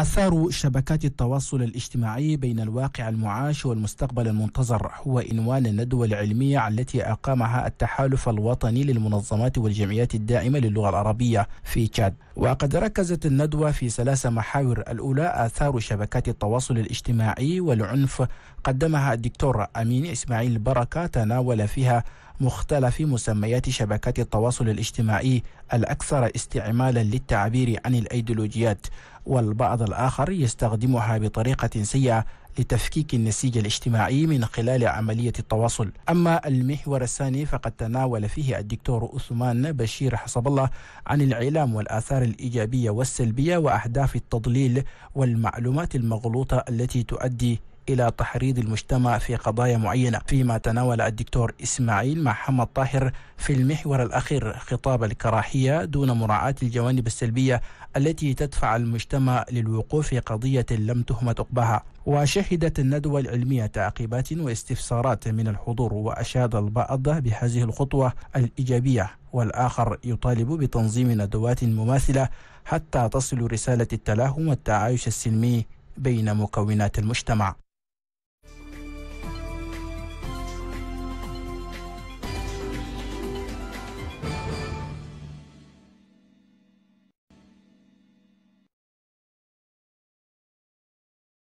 آثار شبكات التواصل الاجتماعي بين الواقع المعاش والمستقبل المنتظر هو عنوان الندوة العلمية التي أقامها التحالف الوطني للمنظمات والجمعيات الداعمة للغة العربية في تشاد وقد ركزت الندوة في ثلاث محاور الأولى آثار شبكات التواصل الاجتماعي والعنف قدمها الدكتور أمين إسماعيل بركة تناول فيها مختلف مسميات شبكات التواصل الاجتماعي الأكثر استعمالا للتعبير عن الأيديولوجيات والبعض الآخر يستخدمها بطريقة سيئة لتفكيك النسيج الاجتماعي من خلال عملية التواصل أما المحور الثاني فقد تناول فيه الدكتور أثمان بشير حسب الله عن الإعلام والآثار الإيجابية والسلبية وأهداف التضليل والمعلومات المغلوطة التي تؤدي إلى تحريض المجتمع في قضايا معينة فيما تناول الدكتور إسماعيل محمد طاهر في المحور الأخير خطاب الكراهية دون مراعاة الجوانب السلبية التي تدفع المجتمع للوقوف في قضية لم تهمة عقباها وشهدت الندوة العلمية تعقيبات واستفسارات من الحضور وأشاد البعض بهذه الخطوة الإيجابية والآخر يطالب بتنظيم ندوات مماثلة حتى تصل رسالة التلاهم والتعايش السلمي بين مكونات المجتمع